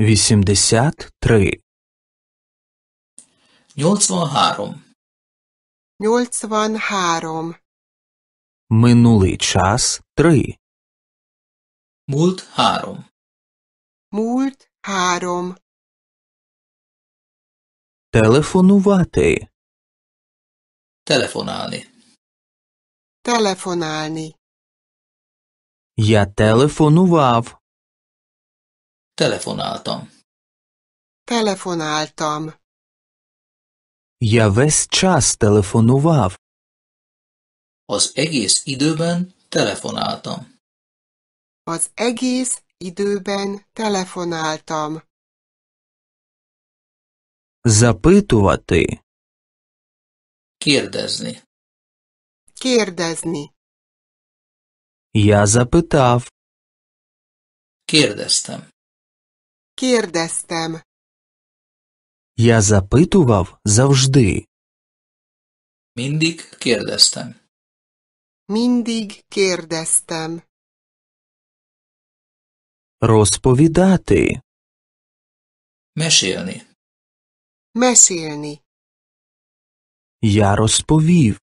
вісімдесят три. Nyolcvanhárom. Минулий час три. Múlt három. Múlt Телефонувати. Телефональний. Телефональний. Я телефонував. Telefonáltam. Telefonáltam. Я vesz час телефонував. Az egész időben telefonáltam. Az egész időben telefonáltam. Запитувати. Kérdezni. Kérdezni. Я запитав. Kérdeztem. Kérdeztem. Я запитував завжди. Mindig kérdeztem. Mindig kérdeztem. Розповідати. Mesélni. Mesélni. Я розповів.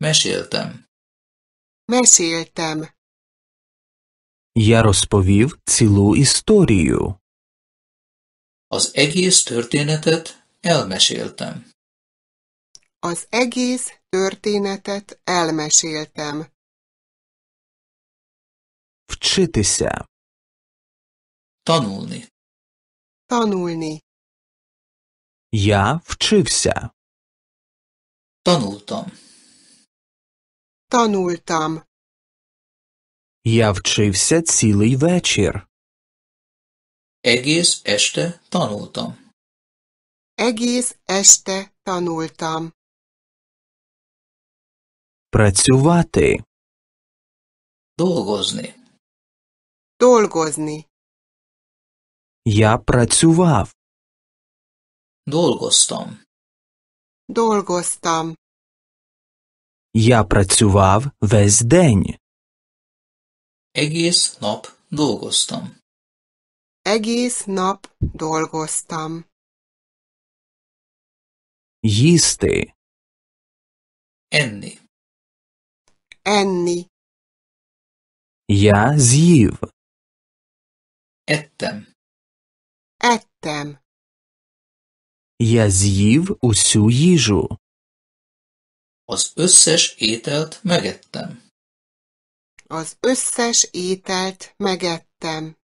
Meséltem. Meséltem. Я розповів цілу історію. Az egész történetet elmeséltem. Az egész történetet elmeséltem. Вчитися. Tanulni. Tanulni. Я вчився. Tanultam. Tanultam. Я вчився цілий вечір. Egész este tanultam. Egész este tanultam. Працювати. Dolgozni. Dolgozni. Я працював. Dolgoztam. Dolgoztam. Я працював весь день. Egész nap dolgoztam. Egész nap dolgoztam. Їсти. Enni. Enni. Я з'їв. Еттем. Еттем. Я з'їв усю їжу. Az összes ételt megettem. Az összes ételt megettem.